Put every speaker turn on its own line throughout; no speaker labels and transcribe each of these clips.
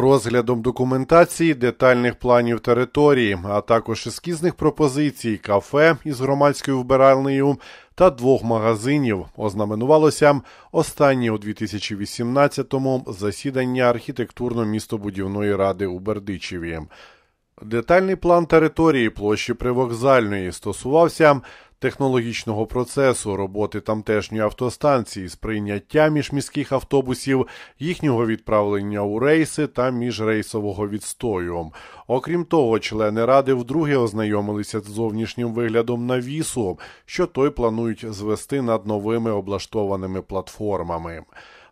розглядом документації, детальних планів території, а також ескізних пропозицій, кафе із громадською вбиральнею та двох магазинів, ознаменувалося останнє у 2018-му засідання архітектурно-містобудівної ради у Бердичеві. Детальний план території площі Привокзальної стосувався технологічного процесу роботи тамтешньої автостанції сприйняття міжміських автобусів, їхнього відправлення у рейси та міжрейсового відстою. Окрім того, члени ради вдруге ознайомилися з зовнішнім виглядом навісу, що той планують звести над новими облаштованими платформами.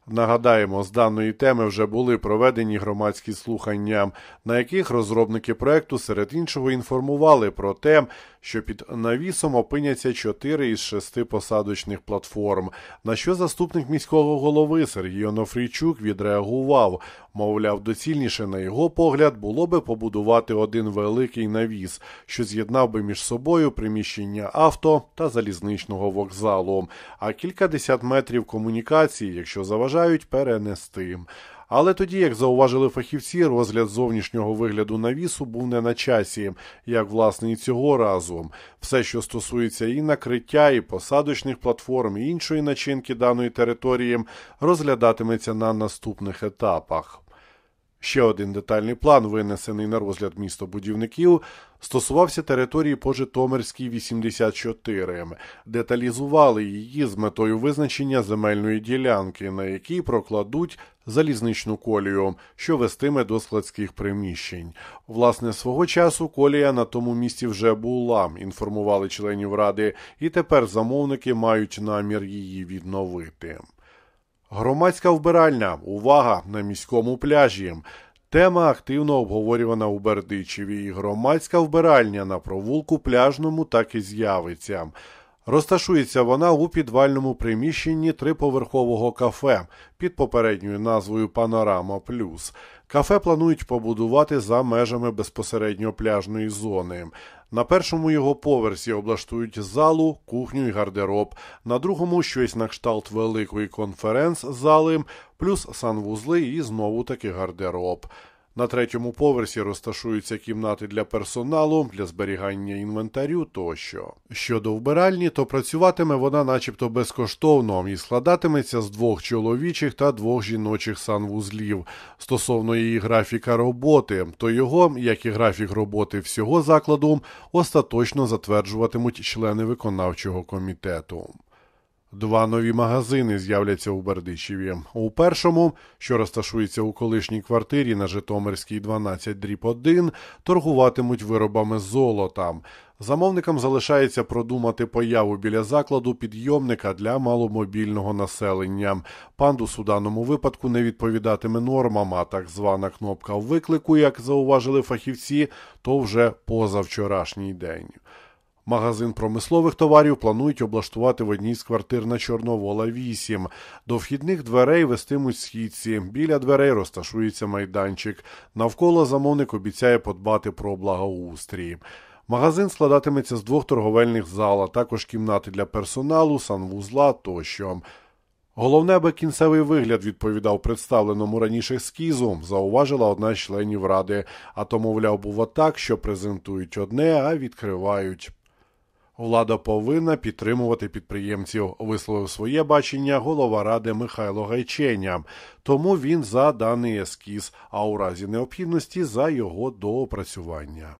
Нагадаємо, з даної теми вже були проведені громадські слухання, на яких розробники проекту серед іншого інформували про те, що під навісом опиняться чотири із шести посадочних платформ. На що заступник міського голови Сергій Онофрійчук відреагував, мовляв, доцільніше на його погляд було би побудувати один великий навіс, що з'єднав би між собою приміщення авто та залізничного вокзалу. А кількадесят метрів комунікації, якщо заважає, бажають перенести. Але тоді, як зауважили фахівці, розгляд зовнішнього вигляду навісу був не на часі, як власне і цього разу. Все, що стосується і накриття, і посадочних платформ, і іншої начинки даної території, розглядатиметься на наступних етапах. Ще один детальний план, винесений на розгляд містобудівників, стосувався території по Житомирській 84, деталізували її з метою визначення земельної ділянки, на якій прокладуть залізничну колію, що вестиме до складських приміщень. Власне, свого часу колія на тому місці вже була, інформували членів ради, і тепер замовники мають намір її відновити. Громадська вбиральня. Увага на міському пляжі. Тема активно обговорювана у Бердичеві. і Громадська вбиральня на провулку пляжному так і з'явиться. Розташується вона у підвальному приміщенні триповерхового кафе під попередньою назвою Панорама Плюс. Кафе планують побудувати за межами безпосередньо пляжної зони. На першому його поверсі облаштують залу, кухню і гардероб, на другому щось на кшталт великої конференц-зали, плюс санвузли і знову таки гардероб. На третьому поверсі розташуються кімнати для персоналу, для зберігання інвентарю тощо. Щодо вбиральні, то працюватиме вона, начебто, безкоштовно і складатиметься з двох чоловічих та двох жіночих санвузлів. Стосовно її графіка роботи, то його, як і графік роботи всього закладу, остаточно затверджуватимуть члени виконавчого комітету. Два нові магазини з'являться у Бердичеві. У першому, що розташується у колишній квартирі на Житомирській 12 дріб 1, торгуватимуть виробами золота. Замовникам залишається продумати появу біля закладу підйомника для маломобільного населення. Пандус у даному випадку не відповідатиме нормам, а так звана кнопка виклику, як зауважили фахівці, то вже позавчорашній день. Магазин промислових товарів планують облаштувати в одній з квартир на Чорновола 8. До вхідних дверей вестимуть східці. Біля дверей розташується майданчик. Навколо замовник обіцяє подбати про благоустрій. Магазин складатиметься з двох торговельних зал, а також кімнати для персоналу, санвузла тощо. Головне, аби кінцевий вигляд відповідав представленому раніше ескізу, зауважила одна з членів ради. А то, мовляв, було так, що презентують одне, а відкривають. Влада повинна підтримувати підприємців, висловив своє бачення голова ради Михайло Гайченя. Тому він за даний ескіз, а у разі необхідності за його доопрацювання.